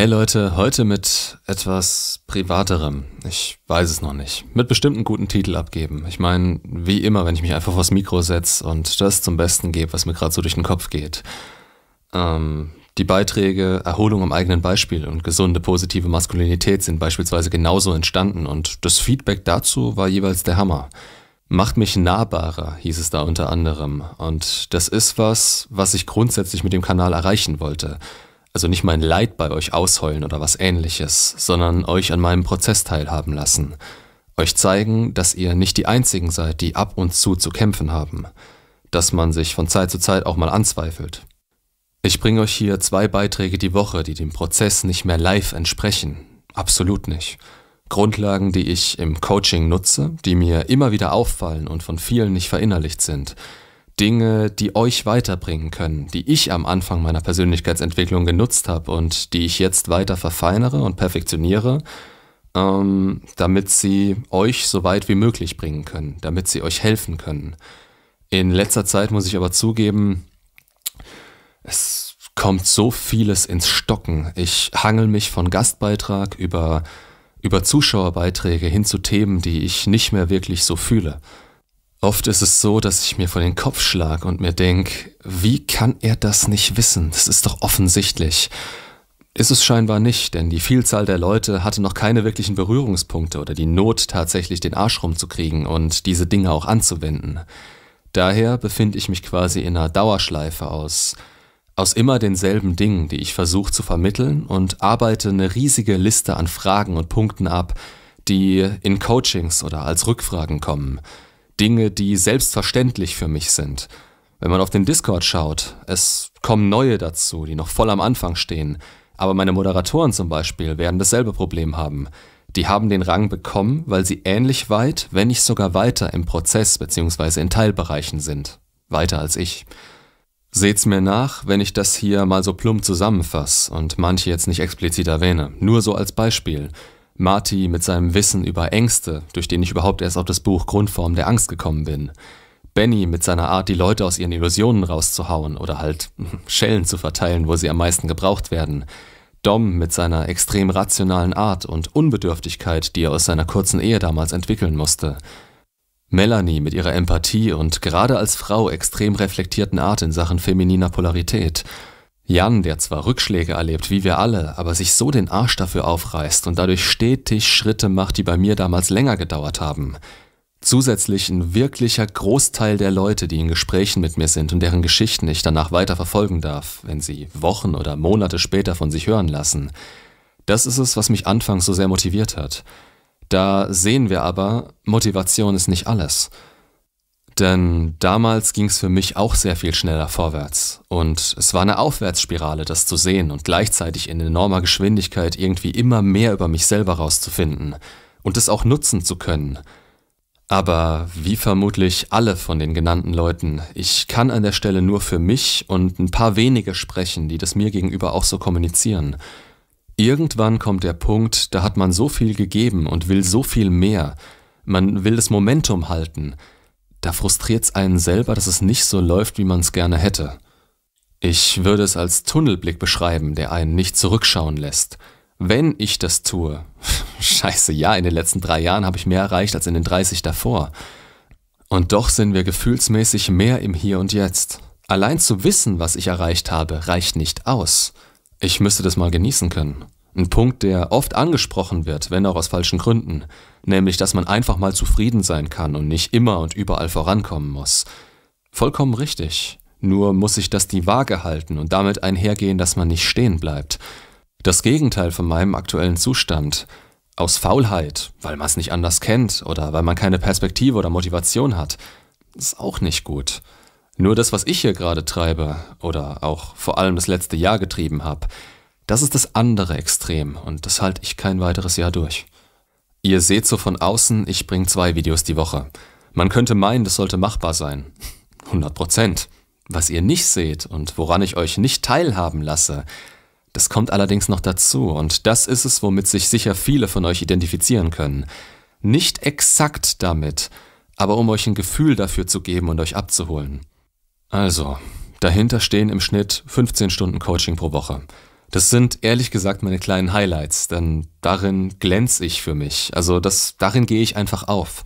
Hey Leute, heute mit etwas Privaterem. Ich weiß es noch nicht. Mit bestimmten guten Titel abgeben. Ich meine, wie immer, wenn ich mich einfach vors Mikro setze und das zum Besten gebe, was mir gerade so durch den Kopf geht. Ähm, die Beiträge Erholung am eigenen Beispiel und gesunde positive Maskulinität sind beispielsweise genauso entstanden und das Feedback dazu war jeweils der Hammer. Macht mich nahbarer, hieß es da unter anderem. Und das ist was, was ich grundsätzlich mit dem Kanal erreichen wollte. Also nicht mein Leid bei euch ausheulen oder was ähnliches, sondern euch an meinem Prozess teilhaben lassen. Euch zeigen, dass ihr nicht die Einzigen seid, die ab und zu zu kämpfen haben. Dass man sich von Zeit zu Zeit auch mal anzweifelt. Ich bringe euch hier zwei Beiträge die Woche, die dem Prozess nicht mehr live entsprechen. Absolut nicht. Grundlagen, die ich im Coaching nutze, die mir immer wieder auffallen und von vielen nicht verinnerlicht sind. Dinge, die euch weiterbringen können, die ich am Anfang meiner Persönlichkeitsentwicklung genutzt habe und die ich jetzt weiter verfeinere und perfektioniere, ähm, damit sie euch so weit wie möglich bringen können, damit sie euch helfen können. In letzter Zeit muss ich aber zugeben, es kommt so vieles ins Stocken. Ich hangel mich von Gastbeitrag über, über Zuschauerbeiträge hin zu Themen, die ich nicht mehr wirklich so fühle. Oft ist es so, dass ich mir vor den Kopf schlag und mir denk, wie kann er das nicht wissen? Das ist doch offensichtlich. Ist es scheinbar nicht, denn die Vielzahl der Leute hatte noch keine wirklichen Berührungspunkte oder die Not, tatsächlich den Arsch rumzukriegen und diese Dinge auch anzuwenden. Daher befinde ich mich quasi in einer Dauerschleife aus aus immer denselben Dingen, die ich versuche zu vermitteln und arbeite eine riesige Liste an Fragen und Punkten ab, die in Coachings oder als Rückfragen kommen. Dinge, die selbstverständlich für mich sind. Wenn man auf den Discord schaut, es kommen neue dazu, die noch voll am Anfang stehen. Aber meine Moderatoren zum Beispiel werden dasselbe Problem haben. Die haben den Rang bekommen, weil sie ähnlich weit, wenn nicht sogar weiter im Prozess bzw. in Teilbereichen sind. Weiter als ich. Seht's mir nach, wenn ich das hier mal so plump zusammenfasse und manche jetzt nicht explizit erwähne. Nur so als Beispiel. Marty mit seinem Wissen über Ängste, durch den ich überhaupt erst auf das Buch Grundform der Angst gekommen bin. Benny mit seiner Art, die Leute aus ihren Illusionen rauszuhauen oder halt Schellen zu verteilen, wo sie am meisten gebraucht werden. Dom mit seiner extrem rationalen Art und Unbedürftigkeit, die er aus seiner kurzen Ehe damals entwickeln musste. Melanie mit ihrer Empathie und gerade als Frau extrem reflektierten Art in Sachen femininer Polarität. Jan, der zwar Rückschläge erlebt, wie wir alle, aber sich so den Arsch dafür aufreißt und dadurch stetig Schritte macht, die bei mir damals länger gedauert haben. Zusätzlich ein wirklicher Großteil der Leute, die in Gesprächen mit mir sind und deren Geschichten ich danach weiter verfolgen darf, wenn sie Wochen oder Monate später von sich hören lassen. Das ist es, was mich anfangs so sehr motiviert hat. Da sehen wir aber, Motivation ist nicht alles. Denn damals ging es für mich auch sehr viel schneller vorwärts. Und es war eine Aufwärtsspirale, das zu sehen und gleichzeitig in enormer Geschwindigkeit irgendwie immer mehr über mich selber rauszufinden und es auch nutzen zu können. Aber wie vermutlich alle von den genannten Leuten, ich kann an der Stelle nur für mich und ein paar wenige sprechen, die das mir gegenüber auch so kommunizieren. Irgendwann kommt der Punkt, da hat man so viel gegeben und will so viel mehr. Man will das Momentum halten da frustriert es einen selber, dass es nicht so läuft, wie man es gerne hätte. Ich würde es als Tunnelblick beschreiben, der einen nicht zurückschauen lässt. Wenn ich das tue, scheiße, ja, in den letzten drei Jahren habe ich mehr erreicht als in den 30 davor. Und doch sind wir gefühlsmäßig mehr im Hier und Jetzt. Allein zu wissen, was ich erreicht habe, reicht nicht aus. Ich müsste das mal genießen können. Ein Punkt, der oft angesprochen wird, wenn auch aus falschen Gründen, nämlich dass man einfach mal zufrieden sein kann und nicht immer und überall vorankommen muss. Vollkommen richtig, nur muss sich das die Waage halten und damit einhergehen, dass man nicht stehen bleibt. Das Gegenteil von meinem aktuellen Zustand, aus Faulheit, weil man es nicht anders kennt oder weil man keine Perspektive oder Motivation hat, ist auch nicht gut. Nur das, was ich hier gerade treibe oder auch vor allem das letzte Jahr getrieben habe, das ist das andere Extrem und das halte ich kein weiteres Jahr durch. Ihr seht so von außen, ich bringe zwei Videos die Woche. Man könnte meinen, das sollte machbar sein. 100 Prozent. Was ihr nicht seht und woran ich euch nicht teilhaben lasse, das kommt allerdings noch dazu und das ist es, womit sich sicher viele von euch identifizieren können. Nicht exakt damit, aber um euch ein Gefühl dafür zu geben und euch abzuholen. Also, dahinter stehen im Schnitt 15 Stunden Coaching pro Woche. Das sind ehrlich gesagt meine kleinen Highlights, denn darin glänze ich für mich. Also das, darin gehe ich einfach auf.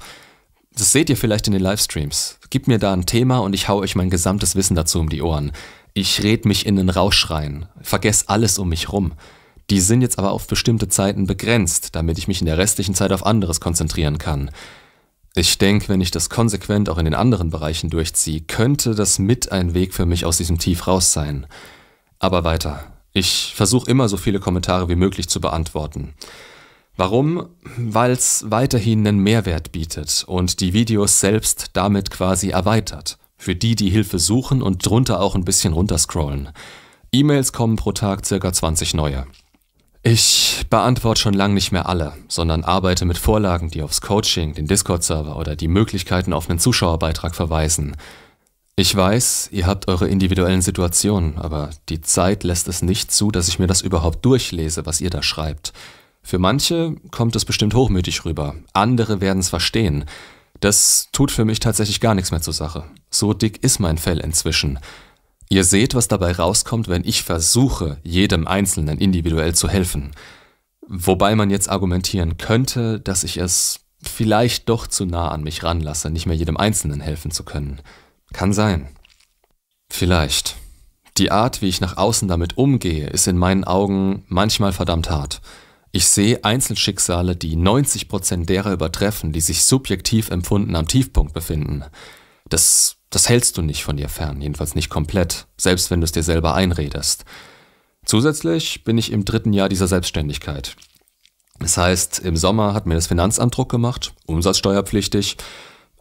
Das seht ihr vielleicht in den Livestreams. Gib mir da ein Thema und ich hau euch mein gesamtes Wissen dazu um die Ohren. Ich red mich in den Rausch rein, vergess alles um mich rum. Die sind jetzt aber auf bestimmte Zeiten begrenzt, damit ich mich in der restlichen Zeit auf anderes konzentrieren kann. Ich denke, wenn ich das konsequent auch in den anderen Bereichen durchziehe, könnte das mit ein Weg für mich aus diesem Tief raus sein. Aber weiter, ich versuche immer so viele Kommentare wie möglich zu beantworten. Warum? Weil es weiterhin einen Mehrwert bietet und die Videos selbst damit quasi erweitert. Für die, die Hilfe suchen und drunter auch ein bisschen runterscrollen. E-Mails kommen pro Tag circa 20 neue. Ich beantworte schon lange nicht mehr alle, sondern arbeite mit Vorlagen, die aufs Coaching, den Discord-Server oder die Möglichkeiten auf einen Zuschauerbeitrag verweisen. Ich weiß, ihr habt eure individuellen Situationen, aber die Zeit lässt es nicht zu, dass ich mir das überhaupt durchlese, was ihr da schreibt. Für manche kommt es bestimmt hochmütig rüber, andere werden es verstehen. Das tut für mich tatsächlich gar nichts mehr zur Sache. So dick ist mein Fell inzwischen. Ihr seht, was dabei rauskommt, wenn ich versuche, jedem Einzelnen individuell zu helfen. Wobei man jetzt argumentieren könnte, dass ich es vielleicht doch zu nah an mich ranlasse, nicht mehr jedem Einzelnen helfen zu können. Kann sein. Vielleicht. Die Art, wie ich nach außen damit umgehe, ist in meinen Augen manchmal verdammt hart. Ich sehe Einzelschicksale, die 90% derer übertreffen, die sich subjektiv empfunden am Tiefpunkt befinden. Das, das hältst du nicht von dir fern, jedenfalls nicht komplett, selbst wenn du es dir selber einredest. Zusätzlich bin ich im dritten Jahr dieser Selbstständigkeit. Das heißt, im Sommer hat mir das Finanzamt Druck gemacht, umsatzsteuerpflichtig,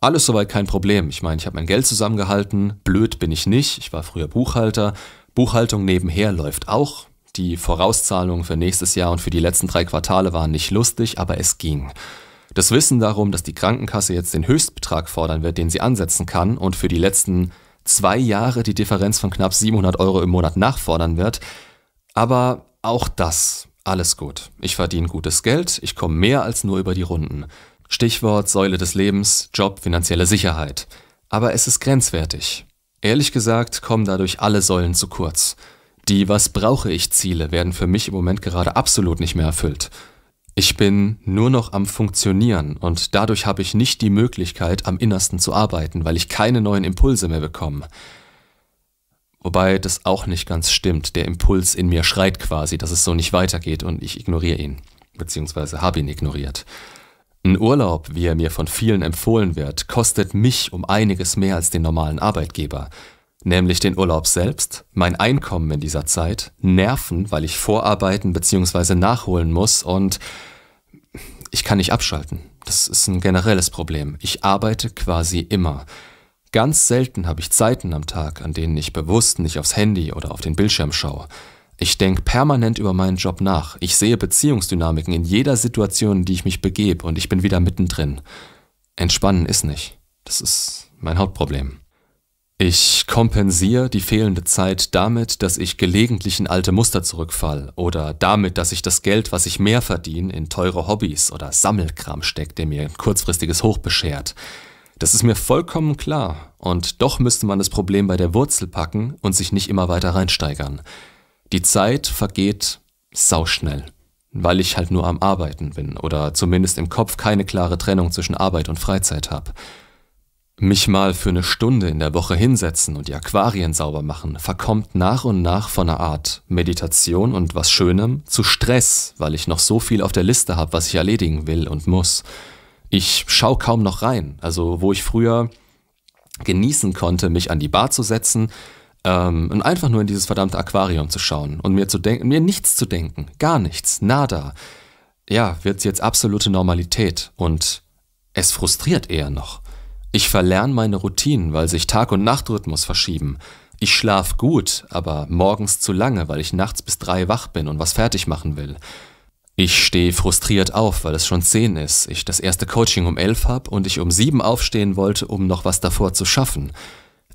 alles soweit kein Problem. Ich meine, ich habe mein Geld zusammengehalten, blöd bin ich nicht, ich war früher Buchhalter. Buchhaltung nebenher läuft auch. Die Vorauszahlungen für nächstes Jahr und für die letzten drei Quartale waren nicht lustig, aber es ging. Das Wissen darum, dass die Krankenkasse jetzt den Höchstbetrag fordern wird, den sie ansetzen kann und für die letzten zwei Jahre die Differenz von knapp 700 Euro im Monat nachfordern wird. Aber auch das, alles gut. Ich verdiene gutes Geld, ich komme mehr als nur über die Runden. Stichwort Säule des Lebens, Job, finanzielle Sicherheit. Aber es ist grenzwertig. Ehrlich gesagt kommen dadurch alle Säulen zu kurz. Die Was brauche ich Ziele werden für mich im Moment gerade absolut nicht mehr erfüllt. Ich bin nur noch am Funktionieren und dadurch habe ich nicht die Möglichkeit, am Innersten zu arbeiten, weil ich keine neuen Impulse mehr bekomme. Wobei das auch nicht ganz stimmt. Der Impuls in mir schreit quasi, dass es so nicht weitergeht und ich ignoriere ihn, beziehungsweise habe ihn ignoriert. Ein Urlaub, wie er mir von vielen empfohlen wird, kostet mich um einiges mehr als den normalen Arbeitgeber, nämlich den Urlaub selbst, mein Einkommen in dieser Zeit, Nerven, weil ich vorarbeiten bzw. nachholen muss und ich kann nicht abschalten. Das ist ein generelles Problem. Ich arbeite quasi immer. Ganz selten habe ich Zeiten am Tag, an denen ich bewusst nicht aufs Handy oder auf den Bildschirm schaue. Ich denke permanent über meinen Job nach. Ich sehe Beziehungsdynamiken in jeder Situation, in die ich mich begebe und ich bin wieder mittendrin. Entspannen ist nicht. Das ist mein Hauptproblem. Ich kompensiere die fehlende Zeit damit, dass ich gelegentlich in alte Muster zurückfalle oder damit, dass ich das Geld, was ich mehr verdiene, in teure Hobbys oder Sammelkram stecke, der mir ein kurzfristiges Hoch beschert. Das ist mir vollkommen klar und doch müsste man das Problem bei der Wurzel packen und sich nicht immer weiter reinsteigern. Die Zeit vergeht sauschnell, weil ich halt nur am Arbeiten bin oder zumindest im Kopf keine klare Trennung zwischen Arbeit und Freizeit habe. Mich mal für eine Stunde in der Woche hinsetzen und die Aquarien sauber machen, verkommt nach und nach von einer Art Meditation und was Schönem zu Stress, weil ich noch so viel auf der Liste habe, was ich erledigen will und muss. Ich schaue kaum noch rein, also wo ich früher genießen konnte, mich an die Bar zu setzen, ähm, und einfach nur in dieses verdammte Aquarium zu schauen und mir zu mir nichts zu denken, gar nichts, nada. Ja, wird jetzt absolute Normalität und es frustriert eher noch. Ich verlerne meine Routinen, weil sich Tag- und Nachtrhythmus verschieben. Ich schlaf gut, aber morgens zu lange, weil ich nachts bis drei wach bin und was fertig machen will. Ich stehe frustriert auf, weil es schon zehn ist, ich das erste Coaching um elf habe und ich um sieben aufstehen wollte, um noch was davor zu schaffen.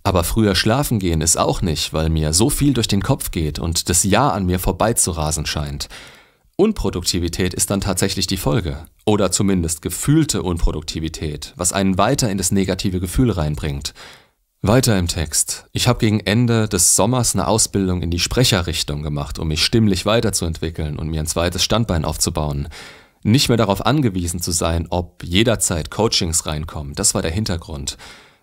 Aber früher schlafen gehen ist auch nicht, weil mir so viel durch den Kopf geht und das Jahr an mir vorbeizurasen scheint. Unproduktivität ist dann tatsächlich die Folge. Oder zumindest gefühlte Unproduktivität, was einen weiter in das negative Gefühl reinbringt. Weiter im Text. Ich habe gegen Ende des Sommers eine Ausbildung in die Sprecherrichtung gemacht, um mich stimmlich weiterzuentwickeln und mir ein zweites Standbein aufzubauen. Nicht mehr darauf angewiesen zu sein, ob jederzeit Coachings reinkommen, das war der Hintergrund.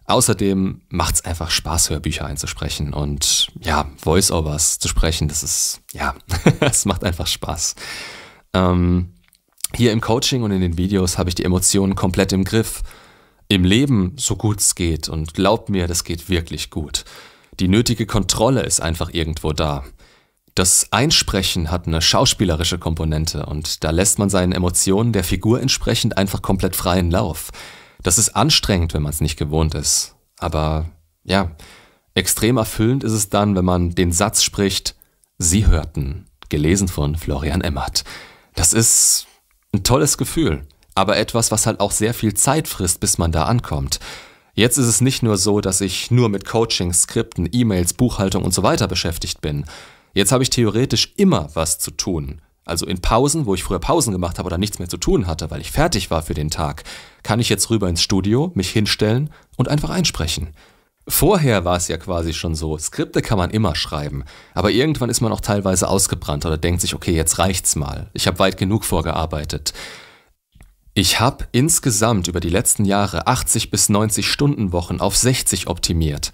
Außerdem macht es einfach Spaß, Hörbücher einzusprechen und ja, Voiceovers zu sprechen, das ist, ja, es macht einfach Spaß. Ähm, hier im Coaching und in den Videos habe ich die Emotionen komplett im Griff. Im Leben, so gut es geht, und glaubt mir, das geht wirklich gut. Die nötige Kontrolle ist einfach irgendwo da. Das Einsprechen hat eine schauspielerische Komponente und da lässt man seinen Emotionen der Figur entsprechend einfach komplett freien Lauf. Das ist anstrengend, wenn man es nicht gewohnt ist. Aber ja, extrem erfüllend ist es dann, wenn man den Satz spricht, Sie hörten, gelesen von Florian Emmert. Das ist ein tolles Gefühl, aber etwas, was halt auch sehr viel Zeit frisst, bis man da ankommt. Jetzt ist es nicht nur so, dass ich nur mit Coaching, Skripten, E-Mails, Buchhaltung und so weiter beschäftigt bin. Jetzt habe ich theoretisch immer was zu tun. Also in Pausen, wo ich früher Pausen gemacht habe oder nichts mehr zu tun hatte, weil ich fertig war für den Tag, kann ich jetzt rüber ins Studio, mich hinstellen und einfach einsprechen. Vorher war es ja quasi schon so, Skripte kann man immer schreiben, aber irgendwann ist man auch teilweise ausgebrannt oder denkt sich, okay, jetzt reicht's mal, ich habe weit genug vorgearbeitet. Ich habe insgesamt über die letzten Jahre 80 bis 90 Stundenwochen auf 60 optimiert.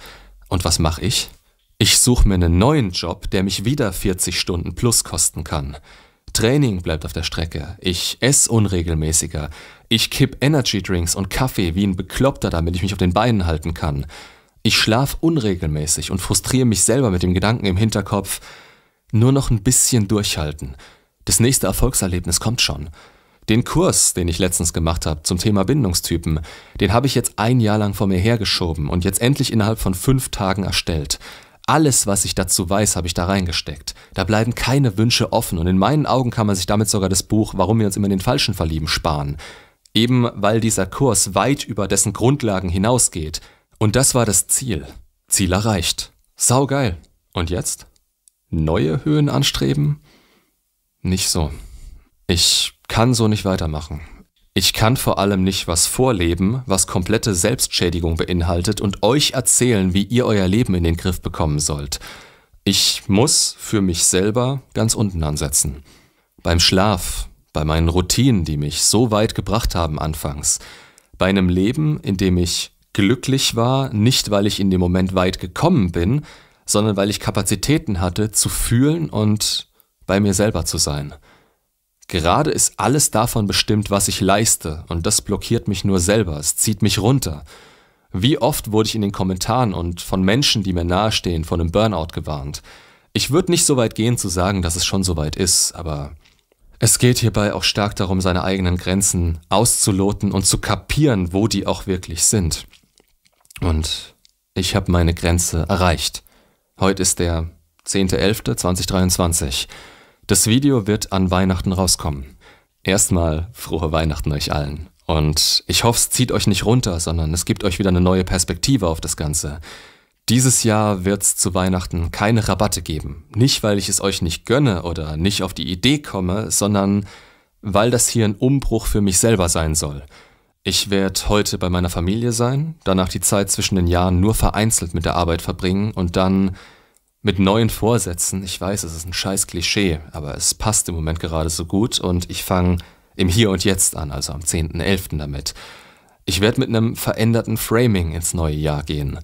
Und was mache ich? Ich suche mir einen neuen Job, der mich wieder 40 Stunden plus kosten kann. Training bleibt auf der Strecke, ich esse unregelmäßiger, ich kipp Energydrinks und Kaffee wie ein Bekloppter, damit ich mich auf den Beinen halten kann. Ich schlaf unregelmäßig und frustriere mich selber mit dem Gedanken im Hinterkopf, nur noch ein bisschen durchhalten. Das nächste Erfolgserlebnis kommt schon. Den Kurs, den ich letztens gemacht habe zum Thema Bindungstypen, den habe ich jetzt ein Jahr lang vor mir hergeschoben und jetzt endlich innerhalb von fünf Tagen erstellt. Alles, was ich dazu weiß, habe ich da reingesteckt. Da bleiben keine Wünsche offen und in meinen Augen kann man sich damit sogar das Buch Warum wir uns immer in den Falschen verlieben sparen. Eben weil dieser Kurs weit über dessen Grundlagen hinausgeht. Und das war das Ziel. Ziel erreicht. Saugeil. Und jetzt? Neue Höhen anstreben? Nicht so. Ich kann so nicht weitermachen. Ich kann vor allem nicht was vorleben, was komplette Selbstschädigung beinhaltet und euch erzählen, wie ihr euer Leben in den Griff bekommen sollt. Ich muss für mich selber ganz unten ansetzen. Beim Schlaf, bei meinen Routinen, die mich so weit gebracht haben anfangs, bei einem Leben, in dem ich glücklich war, nicht weil ich in dem Moment weit gekommen bin, sondern weil ich Kapazitäten hatte, zu fühlen und bei mir selber zu sein. Gerade ist alles davon bestimmt, was ich leiste, und das blockiert mich nur selber, es zieht mich runter. Wie oft wurde ich in den Kommentaren und von Menschen, die mir nahestehen, von einem Burnout gewarnt. Ich würde nicht so weit gehen zu sagen, dass es schon so weit ist, aber es geht hierbei auch stark darum, seine eigenen Grenzen auszuloten und zu kapieren, wo die auch wirklich sind. Und ich habe meine Grenze erreicht. Heute ist der 10.11.2023. Das Video wird an Weihnachten rauskommen. Erstmal frohe Weihnachten euch allen. Und ich hoffe, es zieht euch nicht runter, sondern es gibt euch wieder eine neue Perspektive auf das Ganze. Dieses Jahr wird es zu Weihnachten keine Rabatte geben. Nicht, weil ich es euch nicht gönne oder nicht auf die Idee komme, sondern weil das hier ein Umbruch für mich selber sein soll. Ich werde heute bei meiner Familie sein, danach die Zeit zwischen den Jahren nur vereinzelt mit der Arbeit verbringen und dann mit neuen Vorsätzen. Ich weiß, es ist ein scheiß Klischee, aber es passt im Moment gerade so gut und ich fange im Hier und Jetzt an, also am 10.11. damit. Ich werde mit einem veränderten Framing ins neue Jahr gehen.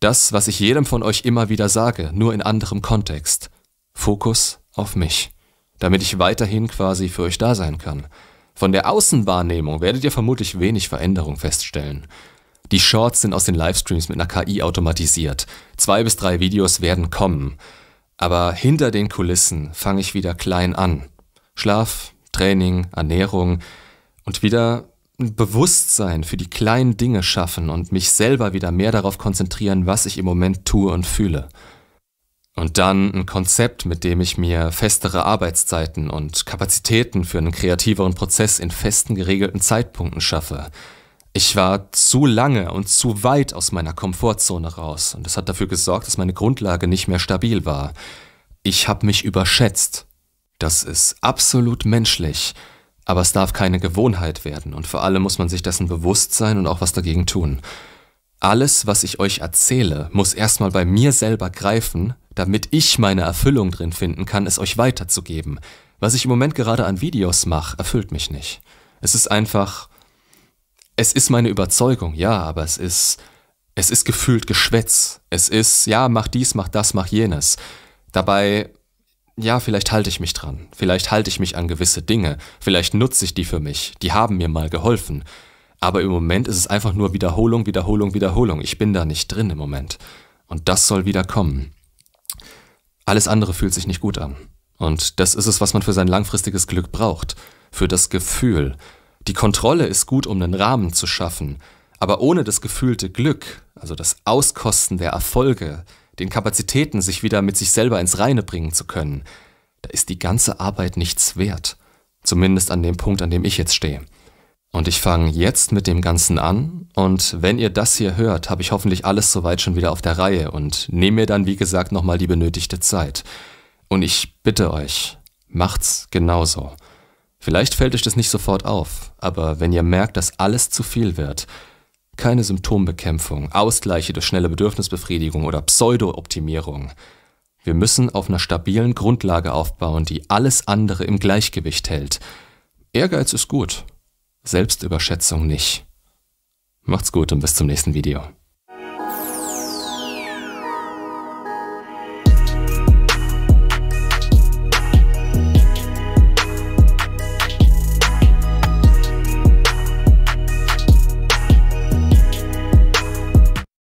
Das, was ich jedem von euch immer wieder sage, nur in anderem Kontext. Fokus auf mich, damit ich weiterhin quasi für euch da sein kann. Von der Außenwahrnehmung werdet ihr vermutlich wenig Veränderung feststellen. Die Shorts sind aus den Livestreams mit einer KI automatisiert. Zwei bis drei Videos werden kommen. Aber hinter den Kulissen fange ich wieder klein an. Schlaf, Training, Ernährung und wieder ein Bewusstsein für die kleinen Dinge schaffen und mich selber wieder mehr darauf konzentrieren, was ich im Moment tue und fühle. Und dann ein Konzept, mit dem ich mir festere Arbeitszeiten und Kapazitäten für einen kreativeren Prozess in festen geregelten Zeitpunkten schaffe. Ich war zu lange und zu weit aus meiner Komfortzone raus und es hat dafür gesorgt, dass meine Grundlage nicht mehr stabil war. Ich habe mich überschätzt. Das ist absolut menschlich, aber es darf keine Gewohnheit werden und vor allem muss man sich dessen bewusst sein und auch was dagegen tun. Alles, was ich euch erzähle, muss erstmal bei mir selber greifen, damit ich meine Erfüllung drin finden kann, es euch weiterzugeben. Was ich im Moment gerade an Videos mache, erfüllt mich nicht. Es ist einfach es ist meine Überzeugung, ja, aber es ist, es ist gefühlt Geschwätz. Es ist, ja, mach dies, mach das, mach jenes. Dabei, ja, vielleicht halte ich mich dran. Vielleicht halte ich mich an gewisse Dinge. Vielleicht nutze ich die für mich. Die haben mir mal geholfen. Aber im Moment ist es einfach nur Wiederholung, Wiederholung, Wiederholung. Ich bin da nicht drin im Moment. Und das soll wieder kommen. Alles andere fühlt sich nicht gut an. Und das ist es, was man für sein langfristiges Glück braucht. Für das Gefühl, die Kontrolle ist gut, um einen Rahmen zu schaffen, aber ohne das gefühlte Glück, also das Auskosten der Erfolge, den Kapazitäten, sich wieder mit sich selber ins Reine bringen zu können, da ist die ganze Arbeit nichts wert. Zumindest an dem Punkt, an dem ich jetzt stehe. Und ich fange jetzt mit dem Ganzen an und wenn ihr das hier hört, habe ich hoffentlich alles soweit schon wieder auf der Reihe und nehme mir dann, wie gesagt, nochmal die benötigte Zeit. Und ich bitte euch, macht's genauso. Vielleicht fällt euch das nicht sofort auf, aber wenn ihr merkt, dass alles zu viel wird, keine Symptombekämpfung, Ausgleiche durch schnelle Bedürfnisbefriedigung oder Pseudo-Optimierung, wir müssen auf einer stabilen Grundlage aufbauen, die alles andere im Gleichgewicht hält. Ehrgeiz ist gut, Selbstüberschätzung nicht. Macht's gut und bis zum nächsten Video.